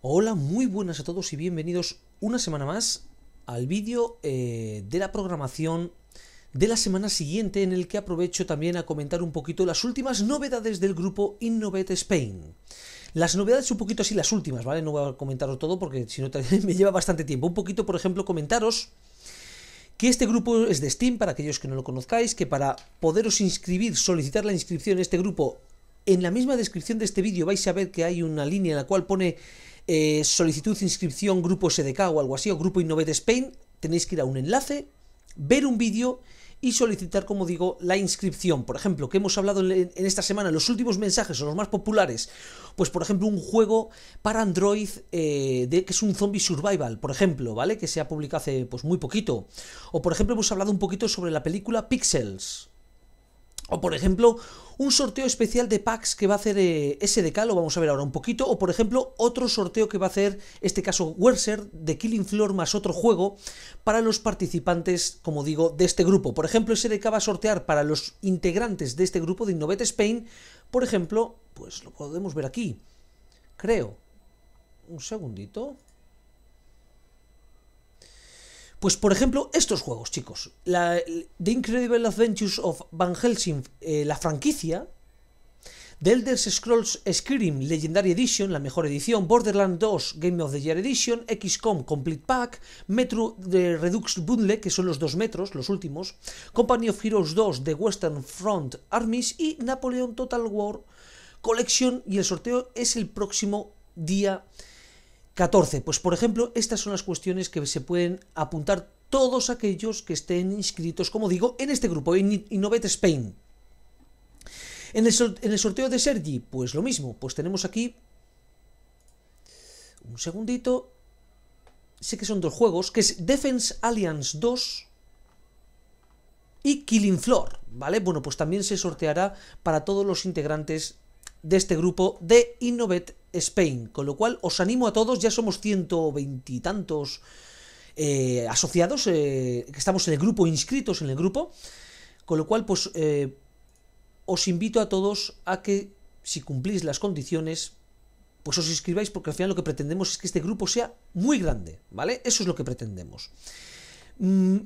Hola, muy buenas a todos y bienvenidos una semana más al vídeo eh, de la programación de la semana siguiente en el que aprovecho también a comentar un poquito las últimas novedades del grupo Innovate Spain. Las novedades un poquito así, las últimas, ¿vale? No voy a comentaros todo porque si no me lleva bastante tiempo. Un poquito, por ejemplo, comentaros que este grupo es de Steam, para aquellos que no lo conozcáis, que para poderos inscribir, solicitar la inscripción en este grupo, en la misma descripción de este vídeo vais a ver que hay una línea en la cual pone eh, solicitud, inscripción, grupo SDK o algo así, o grupo Innovate Spain, tenéis que ir a un enlace, ver un vídeo y solicitar, como digo, la inscripción. Por ejemplo, que hemos hablado en, esta semana, los últimos mensajes o los más populares, pues por ejemplo un juego para Android eh, de, que es un zombie survival, por ejemplo, ¿vale? Que se ha publicado hace pues, muy poquito. O por ejemplo hemos hablado un poquito sobre la película Pixels, o por ejemplo, un sorteo especial de packs que va a hacer eh, SDK, lo vamos a ver ahora un poquito. O por ejemplo, otro sorteo que va a hacer, este caso, Werser, de Killing Floor más otro juego, para los participantes, como digo, de este grupo. Por ejemplo, SDK va a sortear para los integrantes de este grupo de Innovate Spain, por ejemplo, pues lo podemos ver aquí. Creo. Un segundito. Pues por ejemplo, estos juegos, chicos. La, The Incredible Adventures of Van Helsing, eh, la franquicia. The Elder Scrolls Skyrim Legendary Edition, la mejor edición, Borderlands 2 Game of the Year Edition, XCOM Complete Pack, Metro Redux Bundle, que son los dos metros, los últimos, Company of Heroes 2 The Western Front Armies y Napoleon Total War Collection y el sorteo es el próximo día 14. Pues por ejemplo, estas son las cuestiones que se pueden apuntar todos aquellos que estén inscritos, como digo, en este grupo, en Innovate Spain. En el, sorteo de Sergi, pues lo mismo, pues tenemos aquí... Un segundito. Sé que son dos juegos, que es Defense Alliance 2 y Killing Floor, ¿vale? Bueno, pues también se sorteará para todos los integrantes de este grupo de Innovet Spain. Con lo cual os animo a todos, ya somos ciento veintitantos eh, asociados, eh, que estamos en el grupo, inscritos en el grupo. Con lo cual, pues eh, os invito a todos a que, si cumplís las condiciones, pues os inscribáis porque al final lo que pretendemos es que este grupo sea muy grande, ¿vale? Eso es lo que pretendemos. Mm,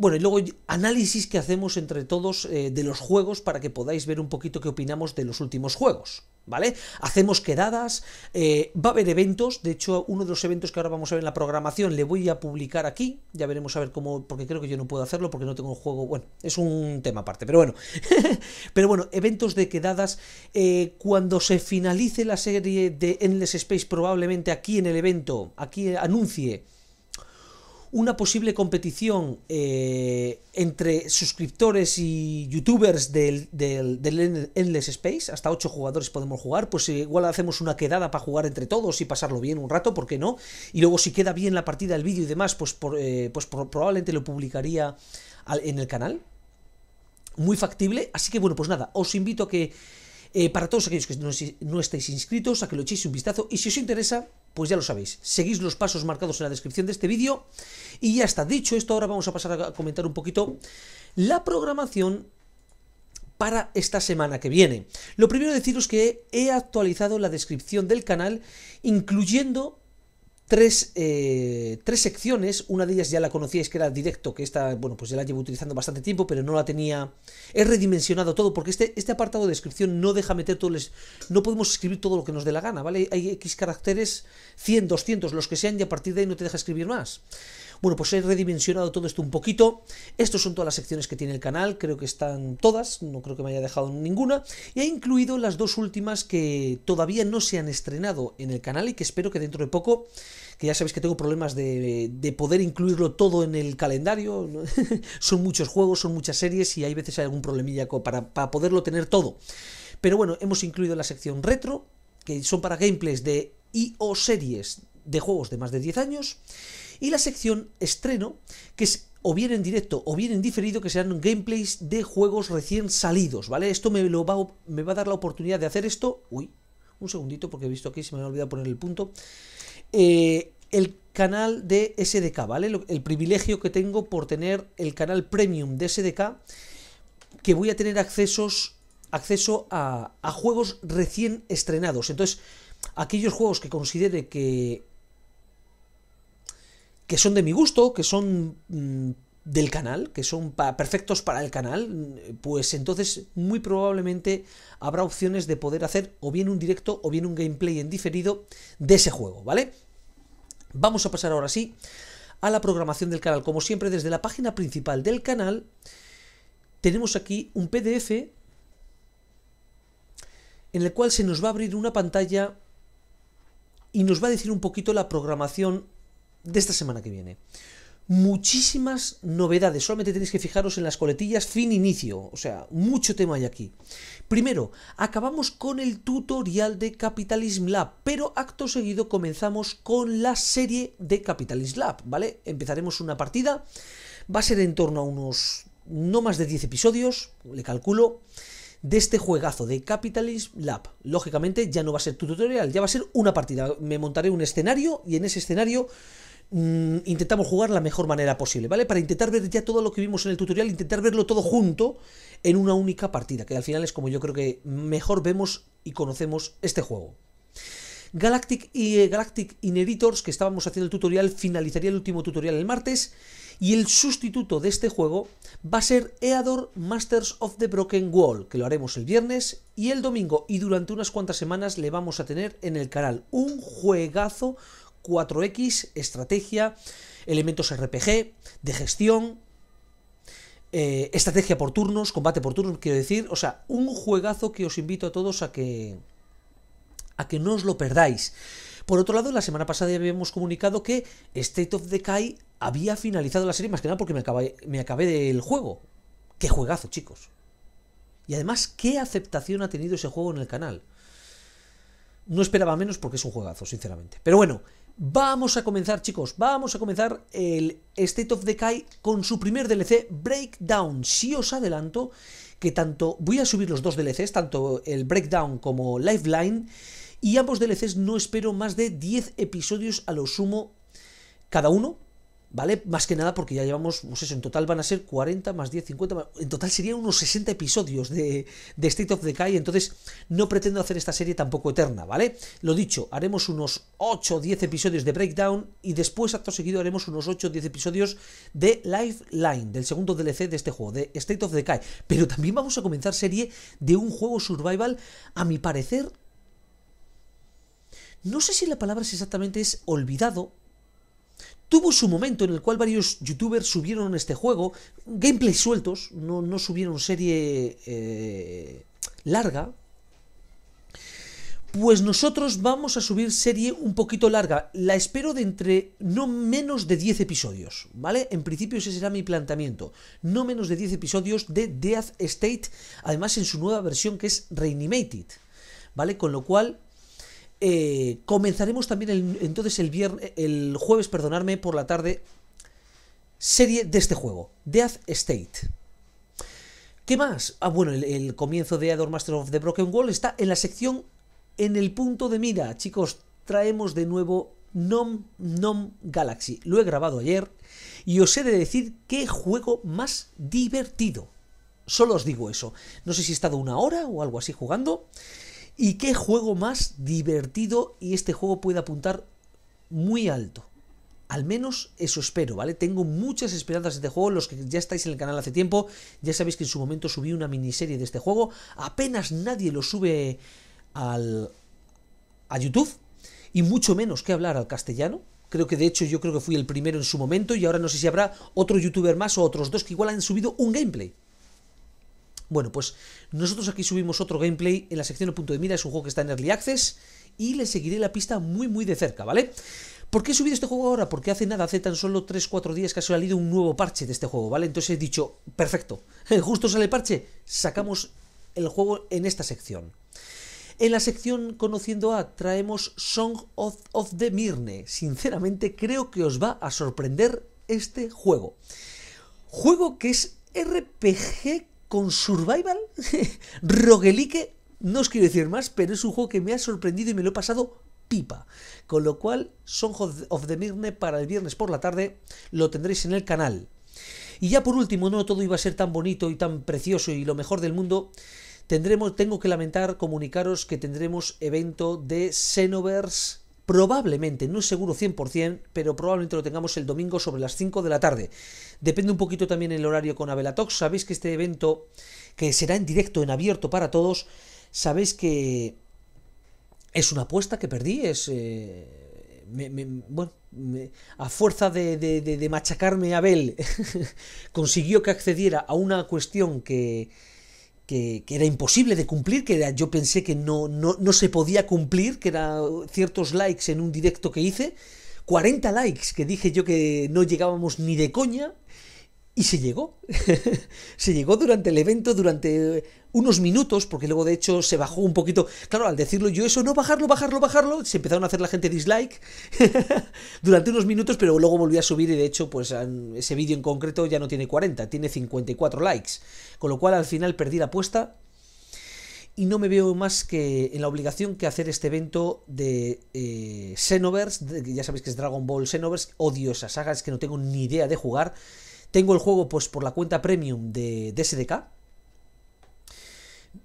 bueno, y luego análisis que hacemos entre todos eh, de los juegos para que podáis ver un poquito qué opinamos de los últimos juegos. ¿Vale? Hacemos quedadas, eh, va a haber eventos, de hecho uno de los eventos que ahora vamos a ver en la programación le voy a publicar aquí, ya veremos a ver cómo, porque creo que yo no puedo hacerlo porque no tengo un juego, bueno, es un tema aparte, pero bueno, pero bueno, eventos de quedadas, eh, cuando se finalice la serie de Endless Space probablemente aquí en el evento, aquí anuncie una posible competición eh, entre suscriptores y youtubers del, Endless Space. Hasta 8 jugadores podemos jugar. Pues eh, igual hacemos una quedada para jugar entre todos y pasarlo bien un rato, ¿por qué no? Y luego si queda bien la partida, el vídeo y demás, pues, eh, pues probablemente lo publicaría en el canal. Muy factible. Así que bueno, pues nada, os invito a que... para todos aquellos que no, no estáis inscritos, a que lo echéis un vistazo y si os interesa, pues ya lo sabéis, seguís los pasos marcados en la descripción de este vídeo y ya está. Dicho esto, ahora vamos a pasar a comentar un poquito la programación para esta semana que viene. Lo primero deciros que he actualizado la descripción del canal incluyendo tres, eh, tres secciones. Una de ellas ya la conocíais, que era directo, que esta, bueno, pues ya la llevo utilizando bastante tiempo, pero no la tenía. He redimensionado todo, porque este, este apartado de descripción no deja meter todo. Les, no podemos escribir todo lo que nos dé la gana, ¿vale? Hay X caracteres, 100, 200, los que sean, y a partir de ahí no te deja escribir más. Bueno, pues he redimensionado todo esto un poquito. Estas son todas las secciones que tiene el canal, creo que están todas, no creo que me haya dejado ninguna. Y he incluido las dos últimas que todavía no se han estrenado en el canal y que espero que dentro de poco que ya sabéis que tengo problemas de, poder incluirlo todo en el calendario. son muchos juegos, son muchas series y hay veces hay algún problemilla para, para poderlo tener todo. Pero bueno, hemos incluido la sección retro, que son para gameplays de o series de juegos de más de 10 años. Y la sección estreno, que es o bien en directo o bien en diferido, que serán gameplays de juegos recién salidos, ¿vale? Esto me, lo va, me va a dar la oportunidad de hacer esto. Uy, un segundito porque he visto aquí, se me ha olvidado poner el punto. Eh, el canal de SDK, ¿vale? El privilegio que tengo por tener el canal premium de SDK, que voy a tener accesos, acceso a juegos recién estrenados. Entonces, aquellos juegos que considere que, que son de mi gusto, que son mm, del canal, que son perfectos para el canal, mm, pues entonces muy probablemente habrá opciones de poder hacer o bien un directo o bien un gameplay en diferido de ese juego, ¿vale? Vamos a pasar ahora sí a la programación del canal. Como siempre, desde la página principal del canal tenemos aquí un PDF en el cual se nos va a abrir una pantalla y nos va a decir un poquito la programación de esta semana que viene. Muchísimas novedades, solamente tenéis que fijaros en las coletillas fin inicio, o sea, mucho tema hay aquí. Primero, acabamos con el tutorial de Capitalism Lab, pero acto seguido comenzamos con la serie de Capitalism Lab, ¿vale? Empezaremos una partida, va a ser en torno a unos no más de 10 episodios, le calculo de este juegazo de Capitalism Lab. Lógicamente ya no va a ser tutorial, ya va a ser una partida. Me montaré un escenario y en ese escenario Mm, intentamos jugar la mejor manera posible, ¿vale? Para intentar ver ya todo lo que vimos en el tutorial, intentar verlo todo junto en una única partida, que al final es como yo creo que mejor vemos y conocemos este juego. Galactic y eh, Galactic Inheritors, que estábamos haciendo el tutorial, finalizaría el último tutorial el martes. Y el sustituto de este juego va a ser Eador Masters of the Broken Wall, que lo haremos el viernes y el domingo. Y durante unas cuantas semanas le vamos a tener en el canal un juegazo 4X, estrategia, elementos RPG, de gestión, eh, estrategia por turnos, combate por turnos, quiero decir, o sea, un juegazo que os invito a todos a que a que no os lo perdáis. Por otro lado, la semana pasada ya habíamos comunicado que State of Decay había finalizado la serie, más que nada porque me acabé, me acabé del juego. ¡Qué juegazo, chicos! Y además, ¿qué aceptación ha tenido ese juego en el canal? No esperaba menos porque es un juegazo, sinceramente. Pero bueno, Vamos a comenzar, chicos, vamos a comenzar el State of Decay con su primer DLC, Breakdown. Si os adelanto que tanto voy a subir los dos DLCs, tanto el Breakdown como Lifeline, y ambos DLCs no espero más de 10 episodios a lo sumo cada uno, ¿Vale? Más que nada porque ya llevamos, pues eso, en total van a ser 40 más 10, 50, en total serían unos 60 episodios de, State of Decay, entonces no pretendo hacer esta serie tampoco eterna, ¿vale? Lo dicho, haremos unos 8 o 10 episodios de Breakdown y después, acto seguido, haremos unos 8 o 10 episodios de Lifeline, del segundo DLC de este juego, de State of Decay, pero también vamos a comenzar serie de un juego survival, a mi parecer... No sé si la palabra es exactamente es olvidado, Tuvo su momento en el cual varios youtubers subieron este juego, gameplay sueltos, no, subieron serie eh, larga. Pues nosotros vamos a subir serie un poquito larga. La espero de entre no menos de 10 episodios, ¿vale? En principio ese será mi planteamiento. No menos de 10 episodios de Death State, además en su nueva versión que es Reanimated, ¿vale? Con lo cual eh, comenzaremos también entonces el, viernes, el jueves, perdonarme, por la tarde, serie de este juego, Death State. ¿Qué más? Ah, bueno, el, comienzo de Ador Master of the Broken Wall está en la sección en el punto de mira. Chicos, traemos de nuevo Nom Nom Galaxy. Lo he grabado ayer y os he de decir qué juego más divertido. Solo os digo eso. No sé si he estado una hora o algo así jugando. Y qué juego más divertido y este juego puede apuntar muy alto. Al menos eso espero, ¿vale? Tengo muchas esperanzas de este juego. Los que ya estáis en el canal hace tiempo, ya sabéis que en su momento subí una miniserie de este juego. Apenas nadie lo sube al, a YouTube y mucho menos que hablar al castellano. Creo que de hecho yo creo que fui el primero en su momento y ahora no sé si habrá otro youtuber más o otros dos que igual han subido un gameplay. Bueno, pues nosotros aquí subimos otro gameplay en la sección de punto de mira, es un juego que está en Early Access y le seguiré la pista muy muy de cerca, ¿vale? ¿Por qué he subido este juego ahora? Porque hace nada, hace tan solo 3-4 días que ha salido un nuevo parche de este juego, ¿vale? Entonces he dicho, perfecto, justo sale parche, sacamos el juego en esta sección. En la sección Conociendo a traemos Song of, of the Mirne. Sinceramente creo que os va a sorprender este juego. Juego que es RPG con Survival, Roguelique, no os quiero decir más, pero es un juego que me ha sorprendido y me lo he pasado pipa. Con lo cual, Son of the Mirne para el viernes por la tarde lo tendréis en el canal. Y ya por último, no todo iba a ser tan bonito y tan precioso y lo mejor del mundo. Tendremos, tengo que lamentar comunicaros que tendremos evento de Xenoverse probablemente, no es seguro 100%, pero probablemente lo tengamos el domingo sobre las 5 de la tarde. Depende un poquito también el horario con Abelatox. Sabéis que este evento, que será en directo, en abierto para todos, sabéis que es una apuesta que perdí, es... Eh, bueno, a fuerza de machacarme Abel, consiguió que accediera a una cuestión que, que, era imposible de cumplir, que era, yo pensé que no, no, no se podía cumplir, que eran ciertos likes en un directo que hice, 40 likes que dije yo que no llegábamos ni de coña, y se llegó. se llegó durante el evento, durante unos minutos, porque luego de hecho se bajó un poquito. Claro, al decirlo yo eso, no bajarlo, bajarlo, bajarlo, se empezaron a hacer la gente dislike durante unos minutos, pero luego volví a subir y de hecho, pues ese vídeo en concreto ya no tiene 40, tiene 54 likes. Con lo cual al final perdí la apuesta y no me veo más que en la obligación que hacer este evento de eh, Xenoverse, ya sabéis que es Dragon Ball Xenoverse, odio esa saga, es que no tengo ni idea de jugar. Tengo el juego pues por la cuenta premium de, SDK.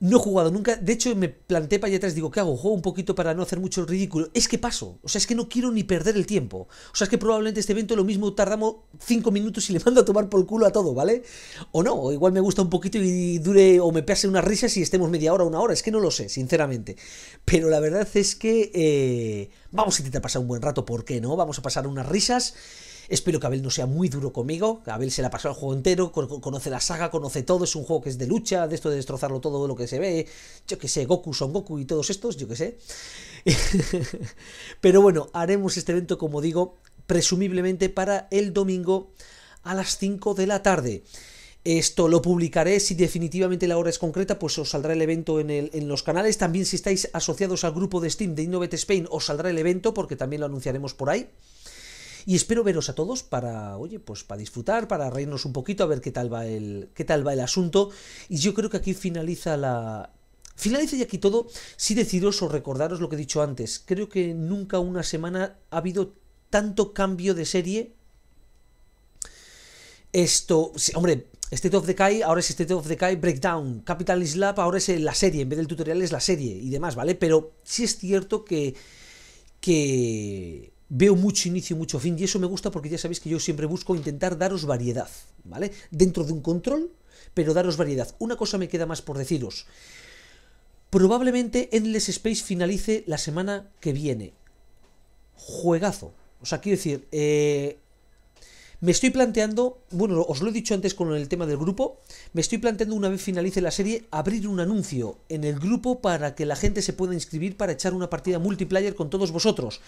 No he jugado nunca. De hecho, me planté para allá atrás. Digo, ¿qué hago? Juego un poquito para no hacer mucho ridículo. Es que paso. O sea, es que no quiero ni perder el tiempo. O sea, es que probablemente este evento lo mismo tardamos 5 minutos y le mando a tomar por el culo a todo, ¿vale? O no. O igual me gusta un poquito y dure o me pase unas risas y estemos media hora, una hora. Es que no lo sé, sinceramente. Pero la verdad es que eh, vamos a intentar pasar un buen rato. ¿Por qué no? Vamos a pasar unas risas. Espero que Abel no sea muy duro conmigo. Abel se la pasó el juego entero, conoce la saga, conoce todo. Es un juego que es de lucha, de esto de destrozarlo todo lo que se ve. Yo que sé, Goku, Son Goku y todos estos, yo que sé. Pero bueno, haremos este evento, como digo, presumiblemente para el domingo a las 5 de la tarde. Esto lo publicaré, si definitivamente la hora es concreta, pues os saldrá el evento en, en, los canales. También si estáis asociados al grupo de Steam de Innovate Spain, os saldrá el evento porque también lo anunciaremos por ahí. Y espero veros a todos para, oye, pues para disfrutar, para reírnos un poquito, a ver qué tal va el, qué tal va el asunto. Y yo creo que aquí finaliza la, Finaliza ya aquí todo. Si sí deciros o recordaros lo que he dicho antes, creo que nunca una semana ha habido tanto cambio de serie. Esto, hombre, State of Decay, ahora es State of Decay Breakdown, Capital Slap, ahora es la serie, en vez del tutorial es la serie y demás, ¿vale? Pero sí es cierto que. que veo mucho inicio y mucho fin, y eso me gusta porque ya sabéis que yo siempre busco intentar daros variedad, ¿vale? Dentro de un control, pero daros variedad. Una cosa me queda más por deciros. Probablemente Endless Space finalice la semana que viene. Juegazo. O sea, quiero decir, eh, me estoy planteando, bueno, os lo he dicho antes con el tema del grupo, me estoy planteando una vez finalice la serie abrir un anuncio en el grupo para que la gente se pueda inscribir para echar una partida multiplayer con todos vosotros.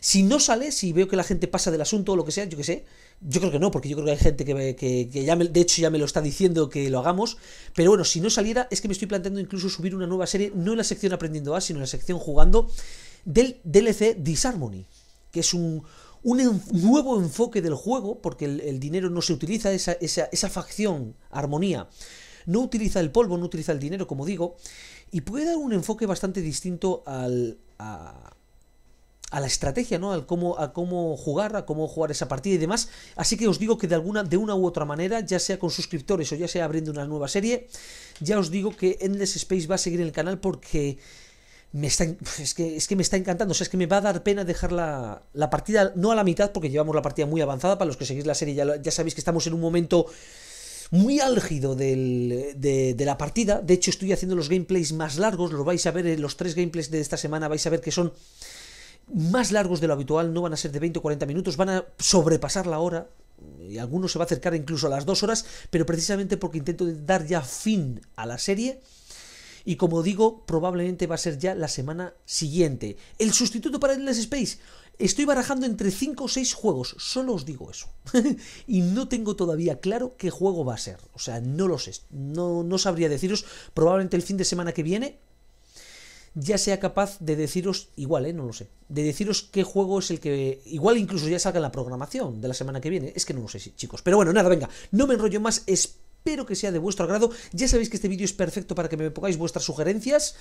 Si no sale, si veo que la gente pasa del asunto o lo que sea, yo qué sé, yo creo que no, porque yo creo que hay gente que, que, ya me, de hecho ya me lo está diciendo que lo hagamos, pero bueno, si no saliera, es que me estoy planteando incluso subir una nueva serie, no en la sección aprendiendo A, sino en la sección jugando del DLC Disharmony, que es un, un nuevo enfoque del juego, porque el, dinero no se utiliza, esa, facción, armonía, no utiliza el polvo, no utiliza el dinero, como digo, y puede dar un enfoque bastante distinto al, a, a la estrategia, ¿no? Al cómo, a cómo jugar, a cómo jugar esa partida y demás. Así que os digo que de alguna, de una u otra manera, ya sea con suscriptores o ya sea abriendo una nueva serie, ya os digo que Endless Space va a seguir en el canal porque es, que, me está encantando. O sea, es que me va a dar pena dejar la, la, partida, no a la mitad, porque llevamos la partida muy avanzada. Para los que seguís la serie, ya, ya sabéis que estamos en un momento muy álgido del, de, la partida. De hecho, estoy haciendo los gameplays más largos. Los vais a ver en eh, los tres gameplays de esta semana. Vais a ver que son más largos de lo habitual. No van a ser de 20 o 40 minutos, van a sobrepasar la hora. Y algunos se va a acercar incluso a las dos horas, pero precisamente porque intento dar ya fin a la serie y como digo, probablemente va a ser ya la semana siguiente. El sustituto para Endless Space. Estoy barajando entre 5 o 6 juegos, solo os digo eso. y no tengo todavía claro qué juego va a ser. O sea, no lo sé. No, no sabría deciros. Probablemente el fin de semana que viene ya sea capaz de deciros, igual, ¿eh? no lo sé, de deciros qué juego es el que, igual incluso ya salga la programación de la semana que viene, es que no lo sé, chicos. Pero bueno, nada, venga, no me enrollo más, espero que sea de vuestro agrado. Ya sabéis que este vídeo es perfecto para que me pongáis vuestras sugerencias,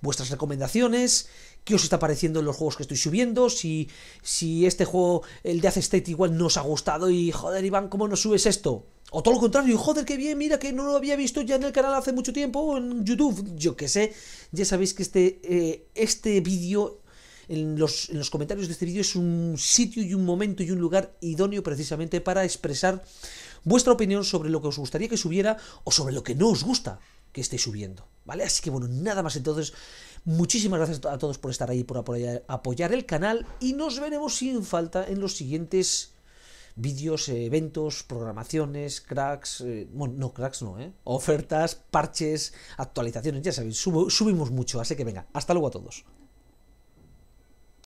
vuestras recomendaciones, qué os está pareciendo en los juegos que estoy subiendo, si, si este juego, el de Ace State, igual no os ha gustado y joder, Iván, ¿cómo no subes esto? O todo lo contrario, joder, qué bien, mira que no lo había visto ya en el canal hace mucho tiempo, en YouTube, yo qué sé. Ya sabéis que este, eh, este vídeo en los, comentarios de este vídeo es un sitio y un momento y un lugar idóneo precisamente para expresar vuestra opinión sobre lo que os gustaría que subiera o sobre lo que no os gusta que esté subiendo, ¿vale? Así que bueno, nada más entonces, muchísimas gracias a todos por estar ahí, por apoyar, el canal y nos veremos sin falta en los siguientes vídeos, eventos, programaciones, cracks, eh, bueno, no, cracks no, ¿eh? Ofertas, parches, actualizaciones, ya sabéis, subimos mucho, así que venga, hasta luego a todos.